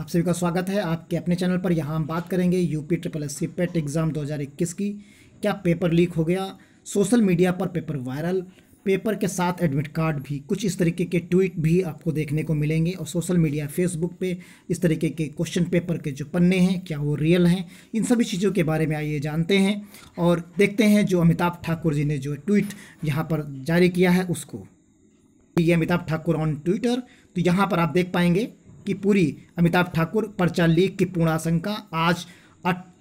आप सभी का स्वागत है आपके अपने चैनल पर यहाँ हम बात करेंगे UP triple S C PET exam 2021 की क्या पेपर लीक हो गया सोशल मीडिया पर पेपर वायरल पेपर के साथ एडमिट कार्ड भी कुछ इस तरीके के ट्वीट भी आपको देखने को मिलेंगे और सोशल मीडिया फेसबुक पे इस तरीके के क्वेश्चन पेपर के जो पन्ने हैं क्या वो रियल हैं इन सभी चीज़ों के बारे में आइए जानते हैं और देखते हैं जो अमिताभ ठाकुर जी ने जो ट्वीट यहाँ पर जारी किया है उसको ये अमिताभ ठाकुर ऑन ट्विटर तो यहाँ पर आप देख पाएंगे की पूरी अमिताभ ठाकुर पर्चा लीक की पूर्ण आशंका आज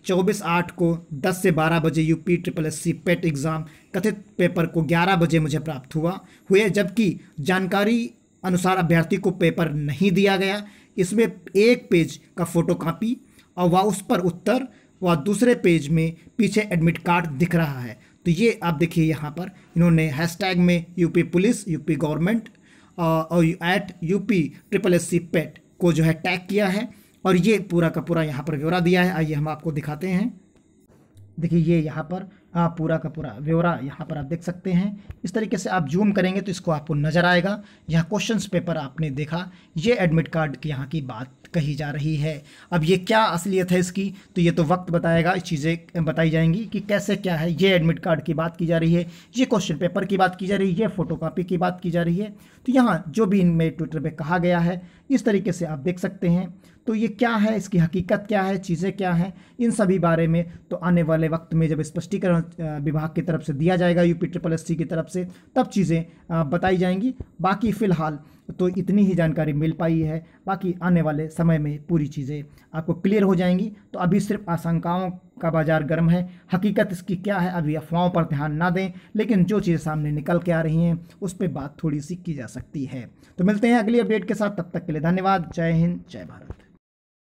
चौबीस आठ को दस से बारह बजे UP triple S C PET exam कथित पेपर को ग्यारह बजे मुझे प्राप्त हुआ हुए जबकि जानकारी अनुसार अभ्यर्थी को पेपर नहीं दिया गया इसमें एक पेज का फ़ोटो कापी और वह उस पर उत्तर व दूसरे पेज में पीछे एडमिट कार्ड दिख रहा है तो ये आप देखिए यहाँ पर इन्होंने हैशटैग में यूपी पुलिस यूपी गवर्नमेंट और at UP triple S C PET को जो है टैग किया है और ये पूरा का पूरा यहाँ पर ब्यौरा दिया है आइए हम आपको दिखाते हैं देखिए ये यहाँ पर आप पूरा का पूरा ब्यौरा यहाँ पर आप देख सकते हैं इस तरीके से आप जूम करेंगे तो इसको आपको नज़र आएगा यहाँ क्वेश्चंस पेपर आपने देखा ये एडमिट कार्ड की यहाँ की बात कही जा रही है अब ये क्या असलियत है इसकी तो ये तो वक्त बताएगा इस चीज़ें बताई जाएंगी कि कैसे क्या है ये एडमिट कार्ड की बात की जा रही है ये क्वेश्चन पेपर की बात की जा रही है ये कापी की बात की जा रही है तो यहाँ जो भी इनमें ट्विटर पर कहा गया है इस तरीके से आप देख सकते हैं तो ये क्या है इसकी हकीकत क्या है चीज़ें क्या हैं इन सभी बारे में तो आने वाले वक्त में जब स्पष्टीकरण विभाग की तरफ से दिया जाएगा यूपी ट्रिपल एस की तरफ से तब चीज़ें बताई जाएंगी बाकी फ़िलहाल तो इतनी ही जानकारी मिल पाई है बाकी आने वाले समय में पूरी चीज़ें आपको क्लियर हो जाएंगी तो अभी सिर्फ आशंकाओं का बाज़ार गर्म है हकीकत इसकी क्या है अभी अफवाहों पर ध्यान ना दें लेकिन जो चीज़ें सामने निकल के आ रही हैं उस पर बात थोड़ी सी की जा सकती है तो मिलते हैं अगली अपडेट के साथ तब तक के लिए धन्यवाद जय हिंद जय भारत